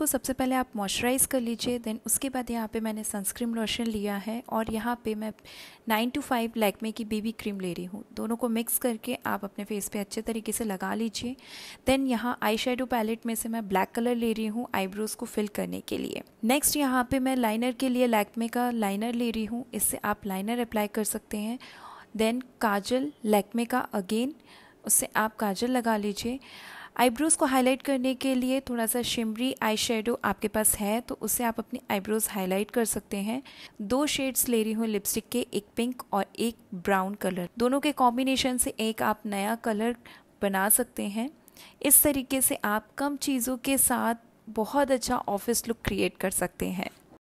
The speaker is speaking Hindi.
को सबसे पहले आप मॉइस्चराइज़ कर लीजिए देन उसके बाद यहाँ पे मैंने सनस्क्रीन लोशन लिया है और यहाँ पे मैं नाइन टू फाइव लैकमे की बीबी क्रीम ले रही हूँ दोनों को मिक्स करके आप अपने फेस पे अच्छे तरीके से लगा लीजिए देन यहाँ आई शेडो पैलेट में से मैं ब्लैक कलर ले रही हूँ आईब्रोज़ को फिल करने के लिए नेक्स्ट यहाँ पर मैं लाइनर के लिए लैकमे का लाइनर ले रही हूँ इससे आप लाइनर अप्लाई कर सकते हैं देन काजल लैकमे का अगेन उससे आप काजल लगा लीजिए आईब्रोज़ को हाईलाइट करने के लिए थोड़ा सा शिमरी आई शेडो आपके पास है तो उससे आप अपनी आईब्रोज़ हाईलाइट कर सकते हैं दो शेड्स ले रही हूँ लिपस्टिक के एक पिंक और एक ब्राउन कलर दोनों के कॉम्बिनेशन से एक आप नया कलर बना सकते हैं इस तरीके से आप कम चीज़ों के साथ बहुत अच्छा ऑफिस लुक क्रिएट कर सकते हैं